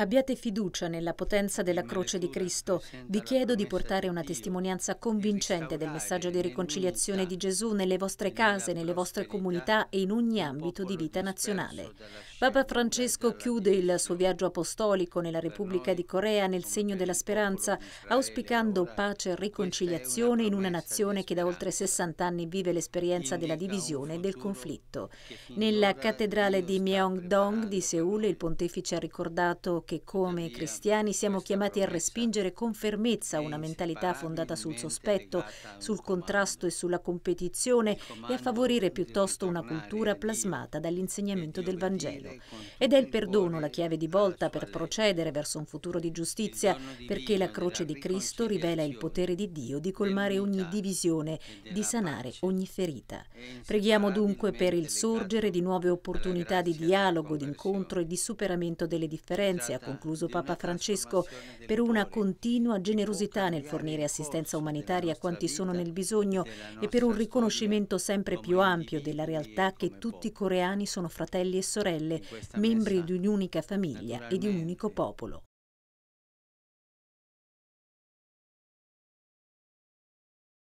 Abbiate fiducia nella potenza della croce di Cristo. Vi chiedo di portare una testimonianza convincente del messaggio di riconciliazione di Gesù nelle vostre case, nelle vostre comunità e in ogni ambito di vita nazionale. Papa Francesco chiude il suo viaggio apostolico nella Repubblica di Corea nel segno della speranza, auspicando pace e riconciliazione in una nazione che da oltre 60 anni vive l'esperienza della divisione e del conflitto. Nella cattedrale di Myeongdong di Seul il pontefice ha ricordato che come cristiani siamo chiamati a respingere con fermezza una mentalità fondata sul sospetto, sul contrasto e sulla competizione e a favorire piuttosto una cultura plasmata dall'insegnamento del Vangelo fratello. Ed è il perdono la chiave di volta per procedere verso un futuro di giustizia, perché la croce di Cristo rivela il potere di Dio di colmare ogni divisione, di sanare ogni ferita. Preghiamo dunque per il sorgere di nuove opportunità di dialogo, di incontro e di superamento delle differenze, ha concluso Papa Francesco, per una continua generosità nel fornire assistenza umanitaria a quanti sono nel bisogno e per un riconoscimento sempre più ampio della realtà che tutti i coreani sono fratelli e sorelle membri di un'unica famiglia e di un unico popolo.